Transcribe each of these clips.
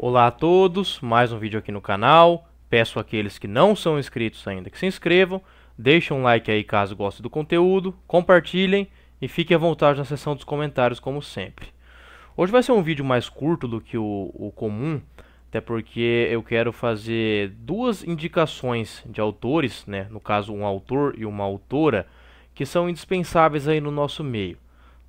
Olá a todos, mais um vídeo aqui no canal. Peço àqueles que não são inscritos ainda que se inscrevam, deixem um like aí caso goste do conteúdo, compartilhem e fiquem à vontade na seção dos comentários como sempre. Hoje vai ser um vídeo mais curto do que o, o comum, até porque eu quero fazer duas indicações de autores, né? no caso um autor e uma autora, que são indispensáveis aí no nosso meio.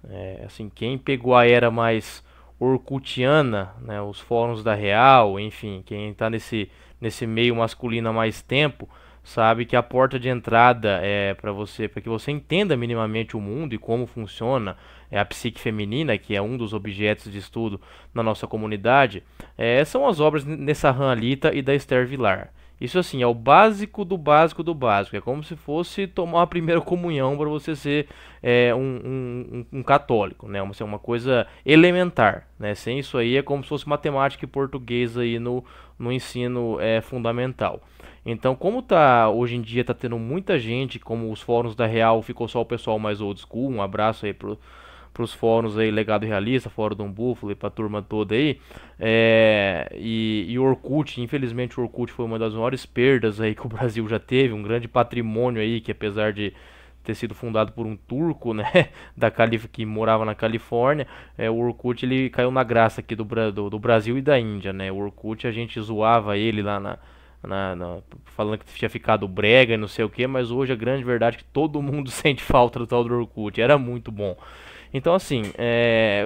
É, assim, quem pegou a era mais orcutiana, né, os fóruns da Real, enfim, quem está nesse, nesse meio masculino há mais tempo sabe que a porta de entrada é para você, para que você entenda minimamente o mundo e como funciona é a psique feminina, que é um dos objetos de estudo na nossa comunidade, é, são as obras nessa Nessahan Alita e da Esther Villar. Isso assim, é o básico do básico do básico. É como se fosse tomar a primeira comunhão para você ser é, um, um, um, católico, né? Uma, uma coisa elementar, né? Sem isso aí é como se fosse matemática e português aí no, no ensino é, fundamental. Então, como tá hoje em dia tá tendo muita gente, como os fóruns da Real, ficou só o pessoal mais old school. Um abraço aí pro para os fóruns aí, Legado Realista, Fórum do Búfalo e para a turma toda aí. É, e, e Orkut, infelizmente o Orkut foi uma das maiores perdas aí que o Brasil já teve, um grande patrimônio aí que apesar de ter sido fundado por um turco, né, da Calif que morava na Califórnia, é, o Orkut ele caiu na graça aqui do, do, do Brasil e da Índia, né, o Orkut a gente zoava ele lá na, na, na, falando que tinha ficado brega e não sei o que, mas hoje a grande verdade é que todo mundo sente falta do tal do Orkut, era muito bom. Então, assim, é,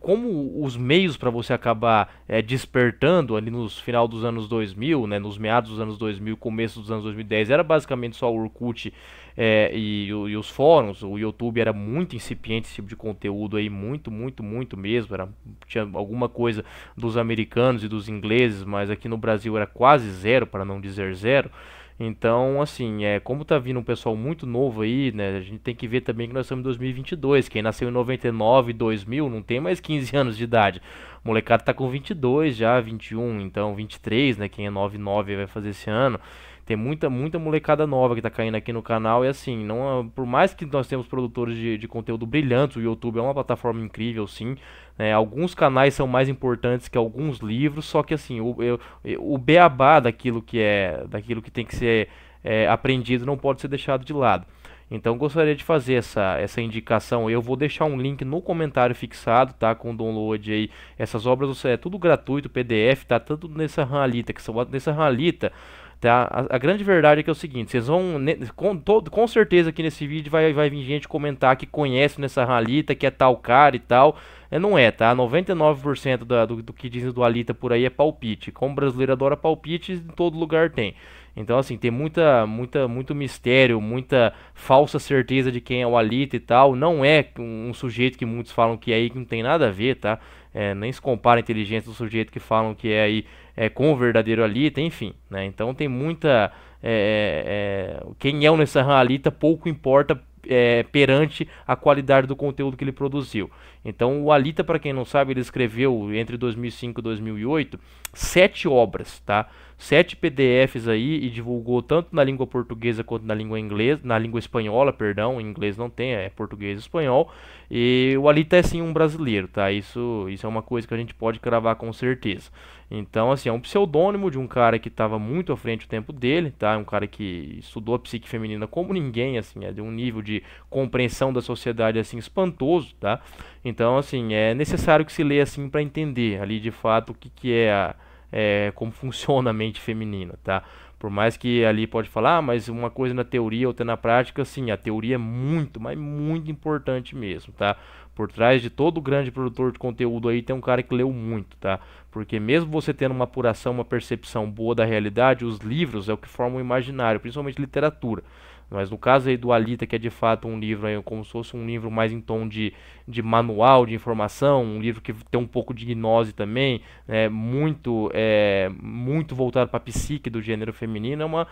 como os meios para você acabar é, despertando ali no final dos anos 2000, né, nos meados dos anos 2000, começo dos anos 2010, era basicamente só o Orkut é, e, e, os fóruns. O YouTube era muito incipiente esse tipo de conteúdo aí, muito, muito, muito mesmo. Era, tinha alguma coisa dos americanos e dos ingleses, mas aqui no Brasil era quase zero, para não dizer zero. Então, assim, é, como tá vindo um pessoal muito novo aí, né? A gente tem que ver também que nós estamos em 2022. Quem nasceu em 99, 2000, não tem mais 15 anos de idade. O molecado tá com 22 já, 21, então 23, né? Quem é 99 vai fazer esse ano. Tem muita, muita molecada nova que tá caindo aqui no canal. E assim, não, por mais que nós temos produtores de, de conteúdo brilhantes, o YouTube é uma plataforma incrível, sim. Né? alguns canais são mais importantes que alguns livros, só que assim, o, eu, o beabá daquilo que é, daquilo que tem que ser é, aprendido não pode ser deixado de lado. Então gostaria de fazer essa, essa indicação. Eu vou deixar um link no comentário fixado, tá? Com o download aí. Essas obras é tudo gratuito, PDF, tá? Tanto nessa Ralita, que são nessa Ralita. Tá? A, a, grande verdade é que é o seguinte, vocês vão com, todo, com certeza aqui nesse vídeo vai, vai vir gente comentar que conhece nessa ralita, que é tal cara e tal. É, não é, tá? 99% da, do, do, que dizem do Alita por aí é palpite. Como o brasileiro adora palpite, em todo lugar tem. Então, assim, tem muita, muita, muito mistério, muita falsa certeza de quem é o Alita e tal. Não é um, um sujeito que muitos falam que é aí, que não tem nada a ver, tá? É, nem se compara a inteligência do sujeito que falam que é aí é, com o verdadeiro Alita, enfim, né? Então tem muita... É, é, é quem é o Nessahan Alita pouco importa é, perante a qualidade do conteúdo que ele produziu. Então, o Alita, para quem não sabe, ele escreveu entre 2005 e 2008 sete obras, tá? Sete PDFs aí e divulgou tanto na língua portuguesa quanto na língua inglesa, na língua espanhola, perdão, em inglês não tem, é português e espanhol. E o Alita é sim um brasileiro, tá? Isso, isso é uma coisa que a gente pode cravar com certeza. Então, assim, é um pseudônimo de um cara que estava muito à frente do tempo dele, tá? Um cara que estudou a psique feminina como ninguém, assim, é de um nível de compreensão da sociedade assim espantoso, tá? Então, então, assim, é necessário que se leia assim para entender ali de fato o que, que é, a, é, como funciona a mente feminina, tá? Por mais que ali pode falar, ah, mas uma coisa na teoria, outra na prática, sim, a teoria é muito, mas muito importante mesmo, tá? Por trás de todo grande produtor de conteúdo aí tem um cara que leu muito, tá? Porque mesmo você tendo uma apuração, uma percepção boa da realidade, os livros é o que forma o imaginário, principalmente literatura. Mas no caso aí do Alita, que é de fato um livro aí, é como se fosse um livro mais em tom de, de manual, de informação, um livro que tem um pouco de gnose também, né, muito é, muito voltado para a psique do gênero feminino, é uma,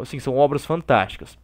assim, são obras fantásticas.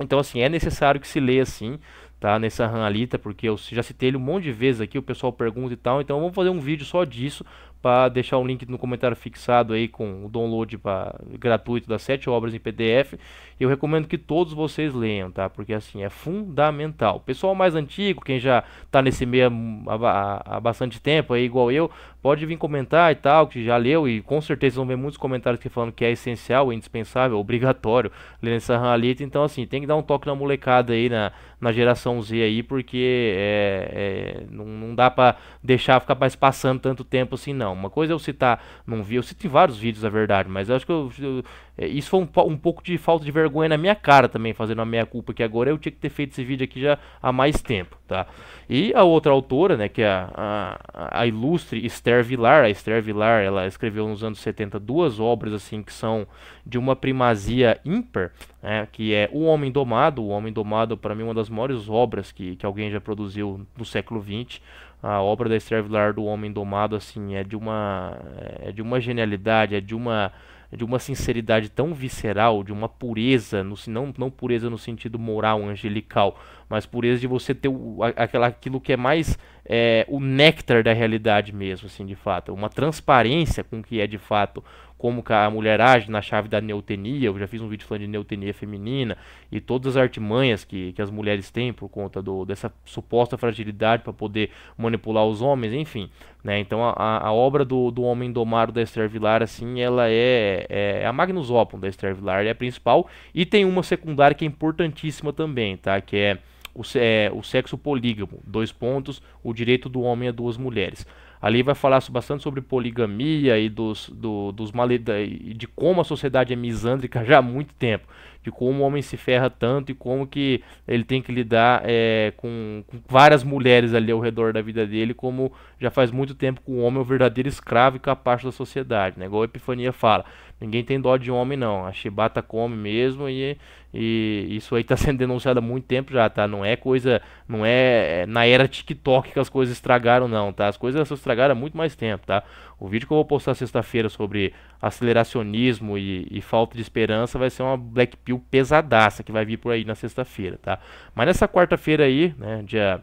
Então, assim, é necessário que se leia assim, tá? Nessa Alita, porque eu já citei ele um monte de vezes aqui, o pessoal pergunta e tal. Então, vamos fazer um vídeo só disso, para deixar um link no comentário fixado aí com o download pra, gratuito das sete obras em PDF. Eu recomendo que todos vocês leiam, tá? Porque assim é fundamental. Pessoal mais antigo, quem já está nesse meio há, há, há, bastante tempo, aí igual eu, pode vir comentar e tal, que já leu, e com certeza vão ver muitos comentários que falando que é essencial, indispensável, obrigatório ler essa ralita. Então, assim, tem que dar um toque na molecada aí, na, na geração Z aí, porque é, é, não, não, dá pra deixar ficar mais passando tanto tempo assim, não. Uma coisa é eu citar num vídeo, eu citei vários vídeos, na verdade, mas acho que eu, eu, é, isso foi um, um, pouco de falta de vergonha na minha cara também, fazendo a minha culpa, que agora eu tinha que ter feito esse vídeo aqui já há mais tempo, tá? E a outra autora, né, que é a, a, a ilustre Esther Esther A Esther Villar, ela escreveu nos anos 70 duas obras assim que são de uma primazia ímpar, né, que é O Homem Domado. O Homem Domado, para mim, é uma das maiores obras que, que alguém já produziu no século XX. A obra da Esther Villar, do Homem Domado, assim, é de uma, é de uma genialidade, é de uma de uma sinceridade tão visceral, de uma pureza, no, não, não pureza no sentido moral, angelical, mas pureza de você ter o, aquela, aquilo que é mais é, o néctar da realidade mesmo, assim, de fato. Uma transparência com o que é de fato como a mulher age na chave da neutenia. Eu já fiz um vídeo falando de neutenia feminina e todas as artimanhas que, que as mulheres têm por conta do, dessa suposta fragilidade para poder manipular os homens, enfim. Né? Então a, a obra do, do Homem Domado da Esther Villar, assim, ela é, é, é a magnus opus da Esther Villar, é a principal. E tem uma secundária que é importantíssima também, tá? Que é o, é, o sexo polígamo, dois pontos, o direito do homem a duas mulheres. Ali vai falar bastante sobre poligamia e dos, do, dos maleda, de como a sociedade é misândrica já há muito tempo de como o homem se ferra tanto e como que ele tem que lidar é, com, com, várias mulheres ali ao redor da vida dele, como já faz muito tempo que o homem é o verdadeiro escravo e capacho da sociedade, né? Igual a Epifania fala, ninguém tem dó de homem não, a chibata come mesmo e, e isso aí está sendo denunciado há muito tempo já, tá? Não é coisa, não é, é na era TikTok que as coisas estragaram não, tá? As coisas só estragaram há muito mais tempo, tá? O vídeo que eu vou postar sexta-feira sobre aceleracionismo e, e, falta de esperança vai ser uma black pill pesadaça que vai vir por aí na sexta-feira, tá? Mas nessa quarta-feira aí, né, dia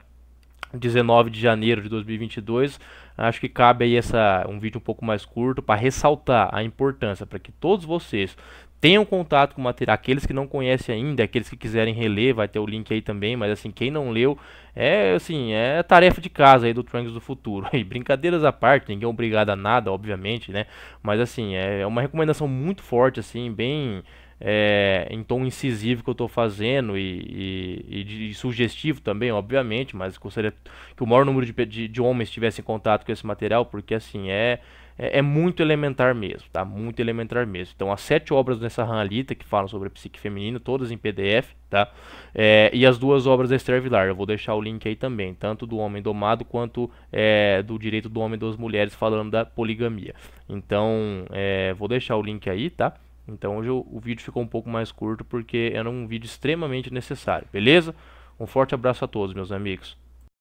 19 de janeiro de 2022, acho que cabe aí essa um vídeo um pouco mais curto para ressaltar a importância para que todos vocês tenham contato com o material. Aqueles que não conhecem ainda, aqueles que quiserem reler, vai ter o link aí também, mas assim, quem não leu, é assim, é tarefa de casa aí do Trunks do Futuro. E brincadeiras à parte, ninguém é obrigado a nada, obviamente, né? Mas assim, é, é uma recomendação muito forte, assim, bem é, em tom incisivo que eu estou fazendo e, e, e, de, e, sugestivo também, obviamente, mas gostaria que o maior número de, de, de homens tivesse contato com esse material, porque assim, é é, é, muito elementar mesmo, tá? Muito elementar mesmo. Então, as sete obras dessa Ranalita que falam sobre a psique feminina, todas em PDF, tá? É, e as duas obras da Esther eu vou deixar o link aí também, tanto do Homem Domado quanto é, do Direito do Homem e das Mulheres, falando da poligamia. Então, é, vou deixar o link aí, tá? Então, hoje o, o vídeo ficou um pouco mais curto porque era um vídeo extremamente necessário, beleza? Um forte abraço a todos, meus amigos.